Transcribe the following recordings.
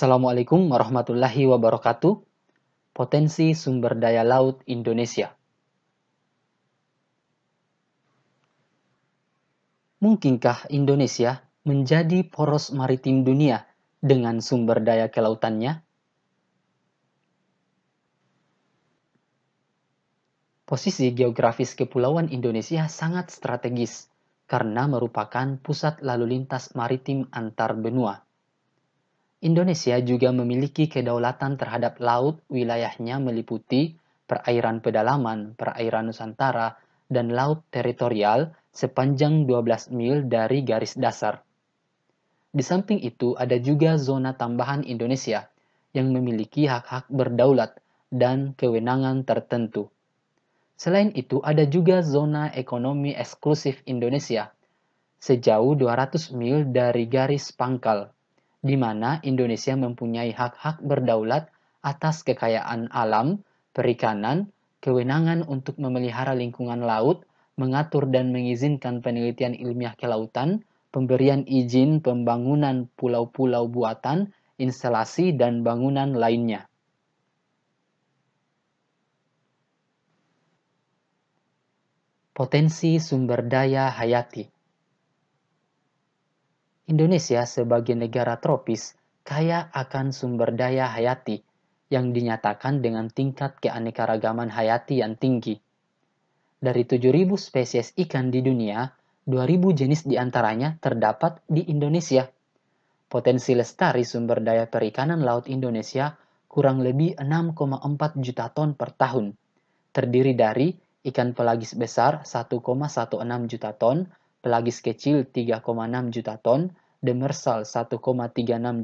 Assalamualaikum warahmatullahi wabarakatuh. Potensi sumber daya laut Indonesia. Mungkinkah Indonesia menjadi poros maritim dunia dengan sumber daya kelautannya? Posisi geografis kepulauan Indonesia sangat strategis karena merupakan pusat lalu lintas maritim antar benua. Indonesia juga memiliki kedaulatan terhadap laut wilayahnya meliputi perairan pedalaman, perairan Nusantara, dan laut teritorial sepanjang 12 mil dari garis dasar. Di samping itu ada juga zona tambahan Indonesia yang memiliki hak-hak berdaulat dan kewenangan tertentu. Selain itu ada juga zona ekonomi eksklusif Indonesia sejauh 200 mil dari garis pangkal di mana Indonesia mempunyai hak-hak berdaulat atas kekayaan alam, perikanan, kewenangan untuk memelihara lingkungan laut, mengatur dan mengizinkan penelitian ilmiah kelautan, pemberian izin pembangunan pulau-pulau buatan, instalasi, dan bangunan lainnya. Potensi sumber daya hayati. Indonesia sebagai negara tropis kaya akan sumber daya hayati yang dinyatakan dengan tingkat keanekaragaman hayati yang tinggi. Dari 7.000 spesies ikan di dunia, 2.000 jenis diantaranya terdapat di Indonesia. Potensi lestari sumber daya perikanan laut Indonesia kurang lebih 6,4 juta ton per tahun, terdiri dari ikan pelagis besar 1,16 juta ton, pelagis kecil 3,6 juta ton, demersal 1,36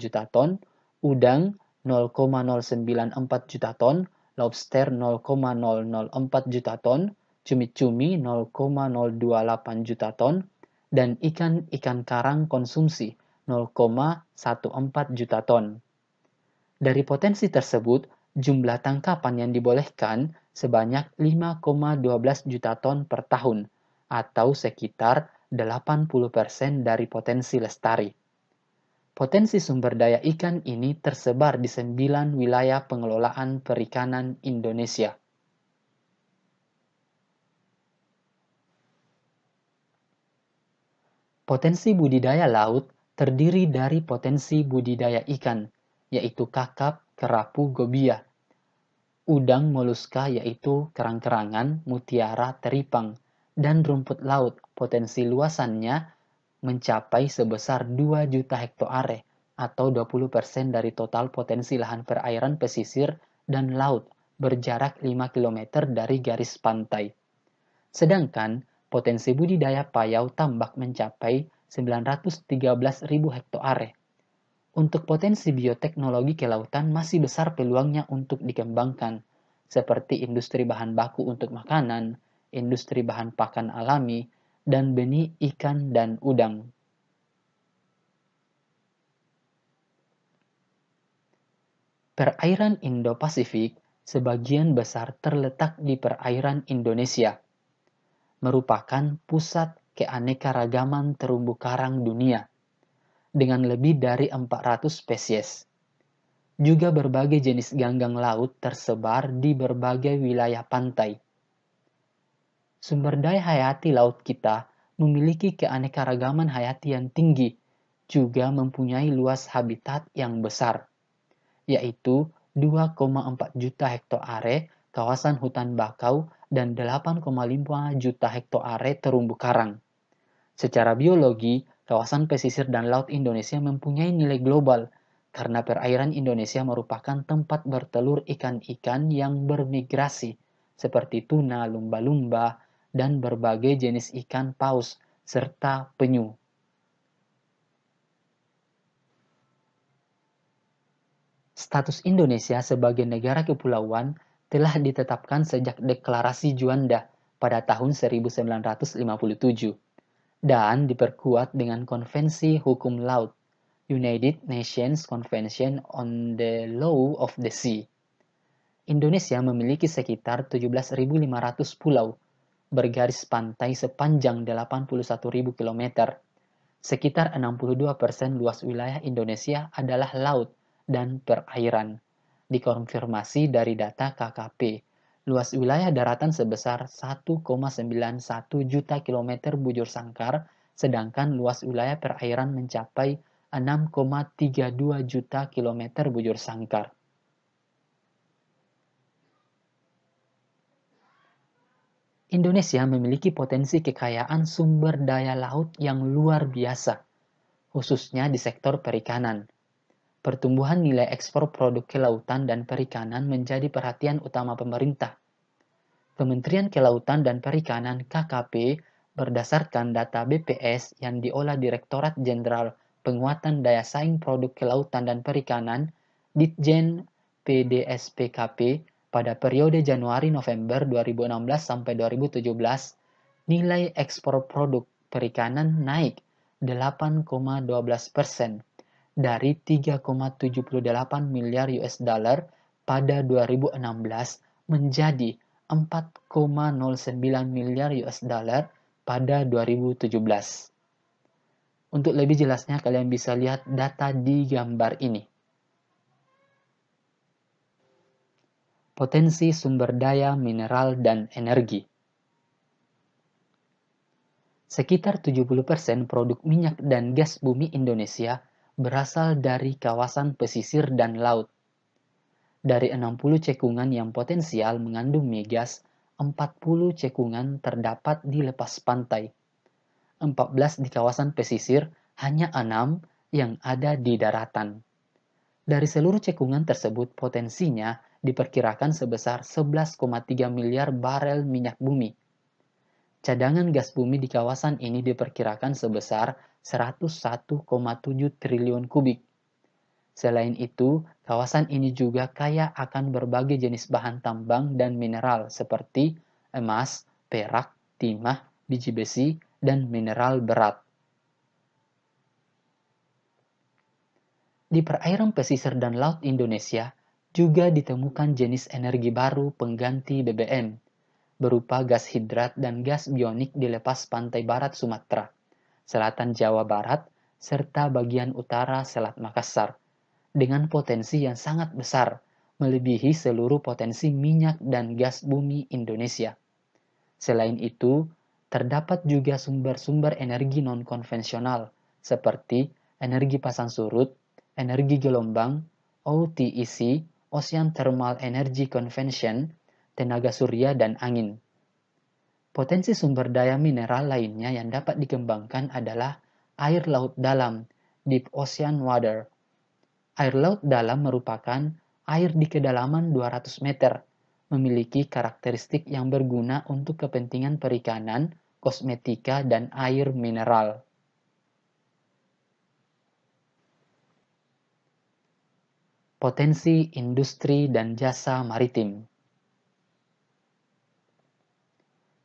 juta ton, udang 0,094 juta ton, lobster 0,004 juta ton, cumi-cumi 0,028 juta ton, dan ikan-ikan karang konsumsi 0,14 juta ton. Dari potensi tersebut, jumlah tangkapan yang dibolehkan sebanyak 5,12 juta ton per tahun, atau sekitar 80% dari potensi lestari. Potensi sumber daya ikan ini tersebar di sembilan wilayah pengelolaan perikanan Indonesia. Potensi budidaya laut terdiri dari potensi budidaya ikan, yaitu kakap, kerapu, gobia, udang moluska yaitu kerang-kerangan, mutiara, teripang, dan rumput laut, potensi luasannya mencapai sebesar 2 juta hektoare atau 20% dari total potensi lahan perairan pesisir dan laut berjarak 5 km dari garis pantai. Sedangkan potensi budidaya payau tambak mencapai 913.000 hektoare. Untuk potensi bioteknologi kelautan masih besar peluangnya untuk dikembangkan, seperti industri bahan baku untuk makanan, industri bahan pakan alami, dan benih ikan dan udang. Perairan Indo-Pasifik sebagian besar terletak di perairan Indonesia, merupakan pusat keanekaragaman terumbu karang dunia dengan lebih dari 400 spesies. Juga berbagai jenis ganggang laut tersebar di berbagai wilayah pantai Sumber daya hayati laut kita memiliki keanekaragaman hayati yang tinggi, juga mempunyai luas habitat yang besar, yaitu 2,4 juta hektare kawasan hutan bakau dan 8,5 juta hektare terumbu karang. Secara biologi, kawasan pesisir dan laut Indonesia mempunyai nilai global karena perairan Indonesia merupakan tempat bertelur ikan-ikan yang bermigrasi seperti tuna, lumba-lumba, dan berbagai jenis ikan paus serta penyu. Status Indonesia sebagai negara kepulauan telah ditetapkan sejak Deklarasi Juanda pada tahun 1957 dan diperkuat dengan Konvensi Hukum Laut United Nations Convention on the Law of the Sea. Indonesia memiliki sekitar 17.500 pulau bergaris pantai sepanjang 81.000 km. Sekitar 62% persen luas wilayah Indonesia adalah laut dan perairan. Dikonfirmasi dari data KKP, luas wilayah daratan sebesar 1,91 juta km bujur sangkar, sedangkan luas wilayah perairan mencapai 6,32 juta km bujur sangkar. Indonesia memiliki potensi kekayaan sumber daya laut yang luar biasa, khususnya di sektor perikanan. Pertumbuhan nilai ekspor produk kelautan dan perikanan menjadi perhatian utama pemerintah. Kementerian Kelautan dan Perikanan KKP berdasarkan data BPS yang diolah Direktorat Jenderal Penguatan Daya Saing Produk Kelautan dan Perikanan Ditjen PDSPKP pada periode Januari-November 2016 sampai 2017, nilai ekspor produk perikanan naik 8,12 persen dari 3,78 miliar US dollar pada 2016 menjadi 4,09 miliar US dollar pada 2017. Untuk lebih jelasnya kalian bisa lihat data di gambar ini. potensi sumber daya mineral dan energi. Sekitar 70% produk minyak dan gas bumi Indonesia berasal dari kawasan pesisir dan laut. Dari 60 cekungan yang potensial mengandung migas, 40 cekungan terdapat di lepas pantai. 14 di kawasan pesisir, hanya 6 yang ada di daratan. Dari seluruh cekungan tersebut, potensinya diperkirakan sebesar 11,3 miliar barel minyak bumi. Cadangan gas bumi di kawasan ini diperkirakan sebesar 101,7 triliun kubik. Selain itu, kawasan ini juga kaya akan berbagai jenis bahan tambang dan mineral seperti emas, perak, timah, biji besi, dan mineral berat. Di perairan pesisir dan laut Indonesia juga ditemukan jenis energi baru pengganti BBM, berupa gas hidrat dan gas bionik di lepas pantai barat Sumatera, selatan Jawa Barat, serta bagian utara Selat Makassar, dengan potensi yang sangat besar, melebihi seluruh potensi minyak dan gas bumi Indonesia. Selain itu, terdapat juga sumber-sumber energi non-konvensional, seperti energi pasang surut, energi gelombang, OTEC, Ocean Thermal Energy Convention, tenaga surya dan angin. Potensi sumber daya mineral lainnya yang dapat dikembangkan adalah air laut dalam, deep ocean water. Air laut dalam merupakan air di kedalaman 200 meter, memiliki karakteristik yang berguna untuk kepentingan perikanan, kosmetika, dan air mineral. potensi industri dan jasa maritim.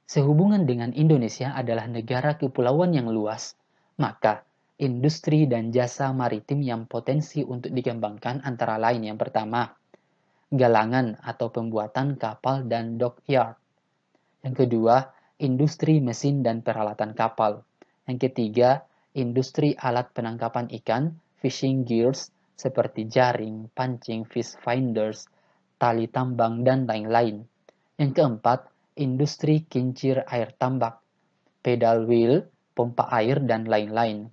Sehubungan dengan Indonesia adalah negara kepulauan yang luas, maka industri dan jasa maritim yang potensi untuk dikembangkan antara lain yang pertama, galangan atau pembuatan kapal dan dockyard. Yang kedua, industri mesin dan peralatan kapal. Yang ketiga, industri alat penangkapan ikan, fishing gears, seperti jaring, pancing, fish finders, tali tambang, dan lain-lain. Yang keempat, industri kincir air tambak, pedal wheel, pompa air, dan lain-lain.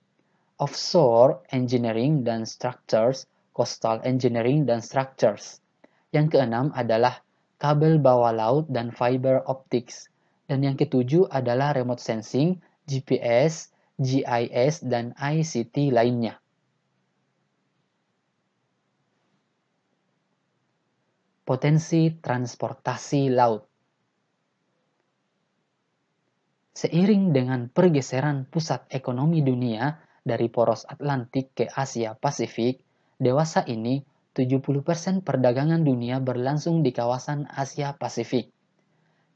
Offshore engineering dan structures, coastal engineering dan structures. Yang keenam adalah kabel bawah laut dan fiber optics. Dan yang ketujuh adalah remote sensing, GPS, GIS, dan ICT lainnya. potensi transportasi laut. Seiring dengan pergeseran pusat ekonomi dunia dari poros Atlantik ke Asia Pasifik, dewasa ini 70% perdagangan dunia berlangsung di kawasan Asia Pasifik.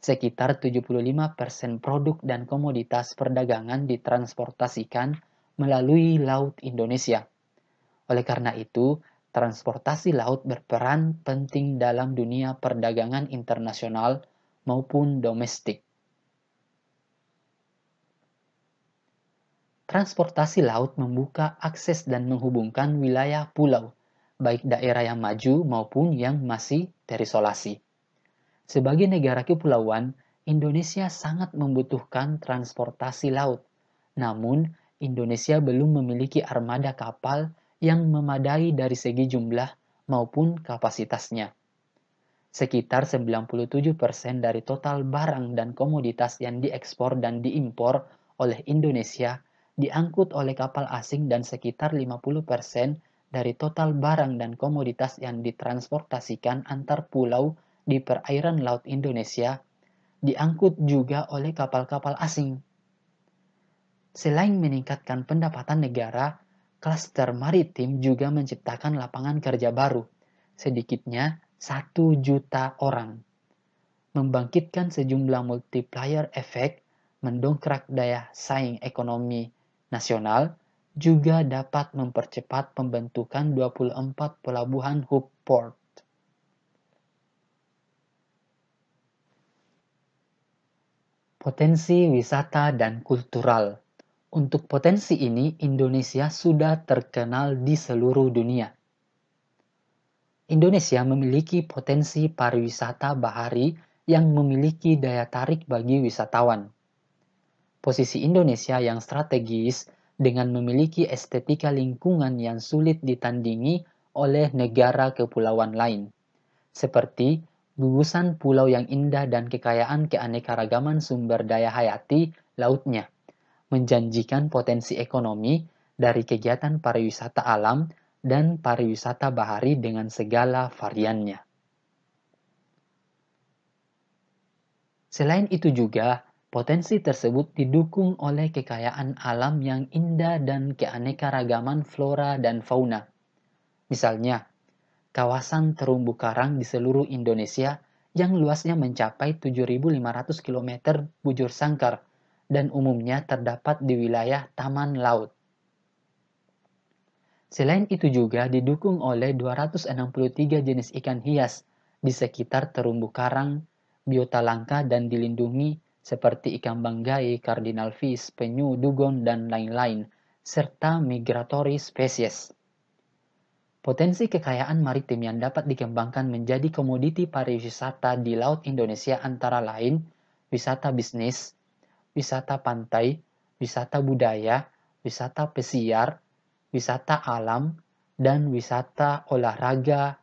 Sekitar 75% produk dan komoditas perdagangan ditransportasikan melalui Laut Indonesia. Oleh karena itu, transportasi laut berperan penting dalam dunia perdagangan internasional maupun domestik. Transportasi laut membuka akses dan menghubungkan wilayah pulau, baik daerah yang maju maupun yang masih terisolasi. Sebagai negara kepulauan, Indonesia sangat membutuhkan transportasi laut. Namun, Indonesia belum memiliki armada kapal yang memadai dari segi jumlah maupun kapasitasnya. Sekitar 97% dari total barang dan komoditas yang diekspor dan diimpor oleh Indonesia diangkut oleh kapal asing dan sekitar 50% dari total barang dan komoditas yang ditransportasikan antar pulau di perairan laut Indonesia diangkut juga oleh kapal-kapal asing. Selain meningkatkan pendapatan negara, klaster maritim juga menciptakan lapangan kerja baru, sedikitnya satu juta orang. Membangkitkan sejumlah multiplier efek mendongkrak daya saing ekonomi nasional juga dapat mempercepat pembentukan 24 pelabuhan hub port. Potensi wisata dan kultural untuk potensi ini, Indonesia sudah terkenal di seluruh dunia. Indonesia memiliki potensi pariwisata bahari yang memiliki daya tarik bagi wisatawan. Posisi Indonesia yang strategis dengan memiliki estetika lingkungan yang sulit ditandingi oleh negara kepulauan lain, seperti gugusan pulau yang indah dan kekayaan keanekaragaman sumber daya hayati lautnya menjanjikan potensi ekonomi dari kegiatan pariwisata alam dan pariwisata bahari dengan segala variannya. Selain itu juga, potensi tersebut didukung oleh kekayaan alam yang indah dan keanekaragaman flora dan fauna. Misalnya, kawasan terumbu karang di seluruh Indonesia yang luasnya mencapai 7.500 km bujur sangkar – dan umumnya terdapat di wilayah taman laut. Selain itu juga didukung oleh 263 jenis ikan hias di sekitar terumbu karang, biota langka dan dilindungi seperti ikan banggai, kardinal fish, penyu, dugong dan lain-lain, serta migratory species. Potensi kekayaan maritim yang dapat dikembangkan menjadi komoditi pariwisata di Laut Indonesia antara lain wisata bisnis, wisata pantai, wisata budaya, wisata pesiar, wisata alam, dan wisata olahraga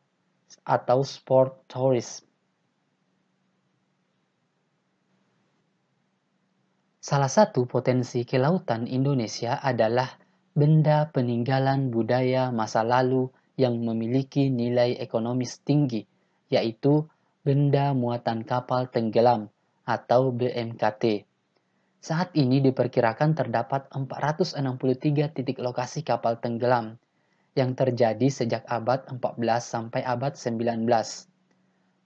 atau sport tourism. Salah satu potensi kelautan Indonesia adalah benda peninggalan budaya masa lalu yang memiliki nilai ekonomis tinggi, yaitu benda muatan kapal tenggelam atau BMKT. Saat ini diperkirakan terdapat 463 titik lokasi kapal tenggelam yang terjadi sejak abad 14 sampai abad 19.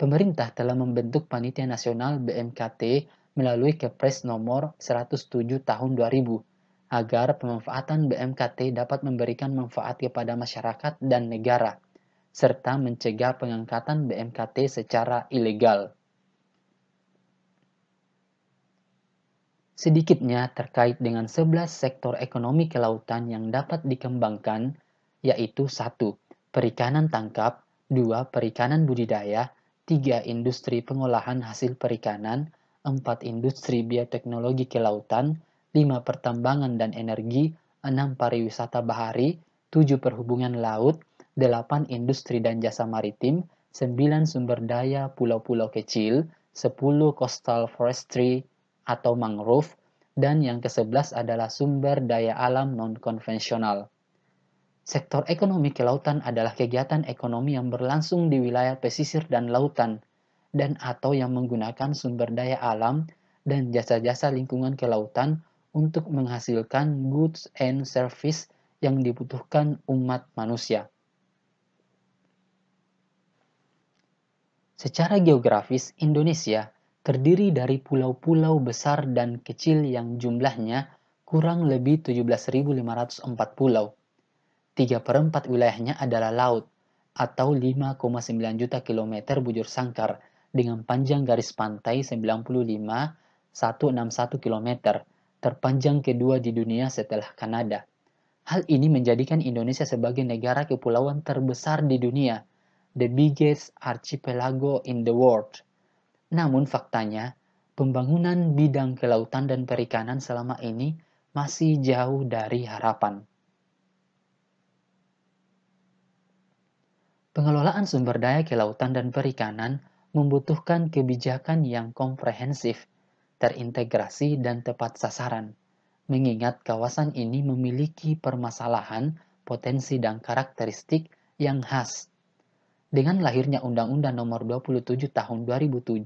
Pemerintah telah membentuk Panitia Nasional BMKT melalui Kepres nomor 107 tahun 2000 agar pemanfaatan BMKT dapat memberikan manfaat kepada masyarakat dan negara serta mencegah pengangkatan BMKT secara ilegal. sedikitnya terkait dengan 11 sektor ekonomi kelautan yang dapat dikembangkan, yaitu satu Perikanan tangkap, dua Perikanan budidaya, tiga Industri pengolahan hasil perikanan, 4. Industri bioteknologi kelautan, 5. Pertambangan dan energi, 6. Pariwisata bahari, 7. Perhubungan laut, 8. Industri dan jasa maritim, 9. Sumber daya pulau-pulau kecil, 10. Coastal forestry, atau mangrove, dan yang ke-11 adalah sumber daya alam non-konvensional. Sektor ekonomi kelautan adalah kegiatan ekonomi yang berlangsung di wilayah pesisir dan lautan, dan atau yang menggunakan sumber daya alam dan jasa-jasa lingkungan kelautan untuk menghasilkan goods and service yang dibutuhkan umat manusia. Secara geografis, Indonesia terdiri dari pulau-pulau besar dan kecil yang jumlahnya kurang lebih 17.504 pulau. 3 per wilayahnya adalah laut, atau 5,9 juta kilometer bujur sangkar dengan panjang garis pantai 95,161 km, terpanjang kedua di dunia setelah Kanada. Hal ini menjadikan Indonesia sebagai negara kepulauan terbesar di dunia, the biggest archipelago in the world. Namun faktanya, pembangunan bidang kelautan dan perikanan selama ini masih jauh dari harapan. Pengelolaan sumber daya kelautan dan perikanan membutuhkan kebijakan yang komprehensif, terintegrasi, dan tepat sasaran, mengingat kawasan ini memiliki permasalahan, potensi, dan karakteristik yang khas dengan lahirnya Undang-Undang Nomor 27 Tahun 2007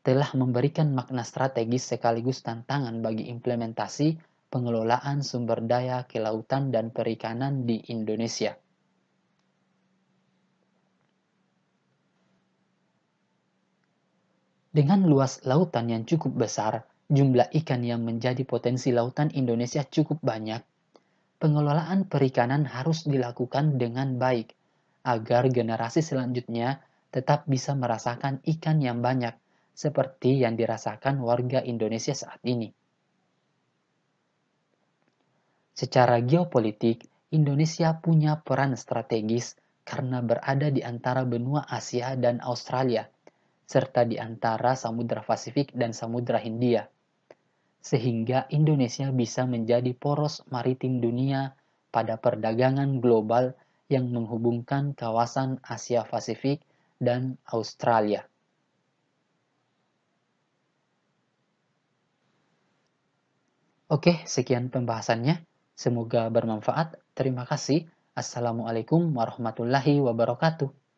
telah memberikan makna strategis sekaligus tantangan bagi implementasi pengelolaan sumber daya kelautan dan perikanan di Indonesia. Dengan luas lautan yang cukup besar, jumlah ikan yang menjadi potensi lautan Indonesia cukup banyak. Pengelolaan perikanan harus dilakukan dengan baik agar generasi selanjutnya tetap bisa merasakan ikan yang banyak seperti yang dirasakan warga Indonesia saat ini. Secara geopolitik, Indonesia punya peran strategis karena berada di antara benua Asia dan Australia, serta di antara Samudra Pasifik dan Samudra Hindia. Sehingga Indonesia bisa menjadi poros maritim dunia pada perdagangan global yang menghubungkan kawasan Asia Pasifik dan Australia. Oke, sekian pembahasannya. Semoga bermanfaat. Terima kasih. Assalamualaikum warahmatullahi wabarakatuh.